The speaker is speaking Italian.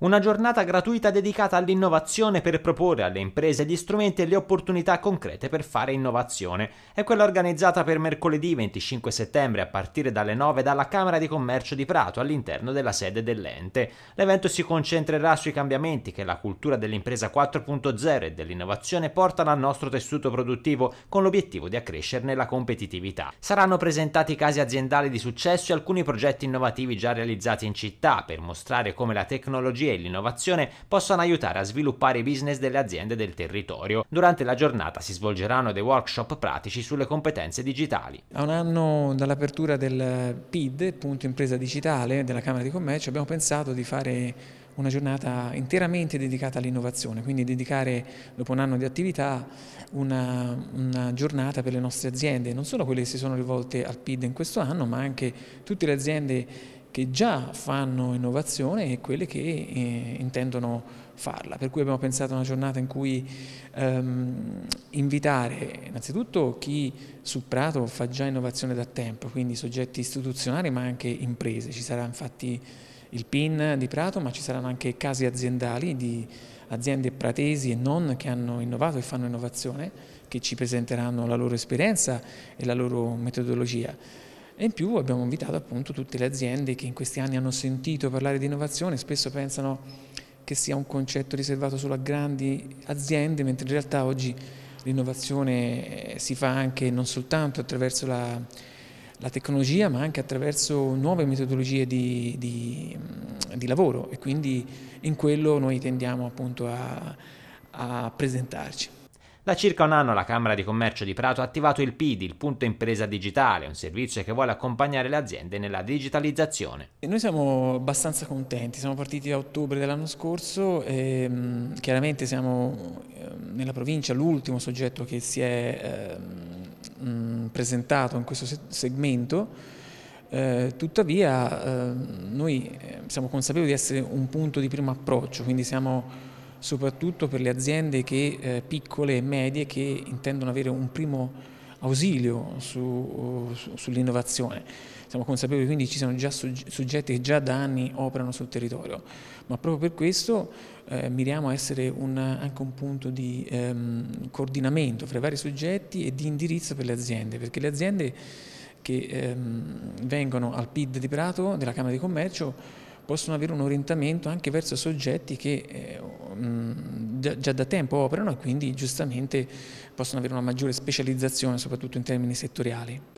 Una giornata gratuita dedicata all'innovazione per proporre alle imprese gli strumenti e le opportunità concrete per fare innovazione. È quella organizzata per mercoledì 25 settembre a partire dalle 9 dalla Camera di Commercio di Prato all'interno della sede dell'ente. L'evento si concentrerà sui cambiamenti che la cultura dell'impresa 4.0 e dell'innovazione portano al nostro tessuto produttivo con l'obiettivo di accrescerne la competitività. Saranno presentati casi aziendali di successo e alcuni progetti innovativi già realizzati in città per mostrare come la tecnologia tecnologie e l'innovazione possano aiutare a sviluppare i business delle aziende del territorio. Durante la giornata si svolgeranno dei workshop pratici sulle competenze digitali. A un anno dall'apertura del PID, punto impresa digitale, della Camera di Commercio, abbiamo pensato di fare una giornata interamente dedicata all'innovazione, quindi dedicare dopo un anno di attività una, una, giornata per le nostre aziende, non solo quelle che si sono rivolte al PID in questo anno, ma anche tutte le aziende che già fanno innovazione e quelle che eh, intendono farla. Per cui abbiamo pensato a una giornata in cui ehm, invitare innanzitutto chi su Prato fa già innovazione da tempo, quindi soggetti istituzionali ma anche imprese. Ci sarà infatti il PIN di Prato, ma ci saranno anche casi aziendali di aziende pratesi e non che hanno innovato e fanno innovazione, che ci presenteranno la loro esperienza e la loro metodologia. E in più abbiamo invitato appunto tutte le aziende che in questi anni hanno sentito parlare di innovazione, spesso pensano che sia un concetto riservato solo a grandi aziende, mentre in realtà oggi l'innovazione eh, si fa anche non soltanto attraverso la, la tecnologia, ma anche attraverso nuove metodologie di, di, di, lavoro e quindi in quello noi tendiamo appunto a, a presentarci. Da circa un anno la Camera di Commercio di Prato ha attivato il PIDI, il punto impresa digitale, un servizio che vuole accompagnare le aziende nella digitalizzazione. noi siamo abbastanza contenti, siamo partiti a ottobre dell'anno scorso e ehm, chiaramente siamo ehm, nella provincia l'ultimo soggetto che si è ehm, mm, presentato in questo segmento. Eh, tuttavia noi eh, siamo consapevoli di essere un punto di primo approccio, quindi siamo soprattutto per le aziende che, eh, piccole e medie che intendono avere un primo ausilio su, eh, su, sull'innovazione. Siamo consapevoli quindi che ci sono già soggetti che già da anni operano sul territorio, ma proprio per questo eh, miriamo a essere un, anche un punto di ehm, coordinamento fra i vari soggetti e di indirizzo per le aziende, perché le aziende che ehm, vengono al PID di Prato, della Camera di Commercio, possono avere un orientamento anche verso soggetti che eh, mm, già da tempo operano e quindi giustamente possono avere una maggiore specializzazione soprattutto in termini settoriali.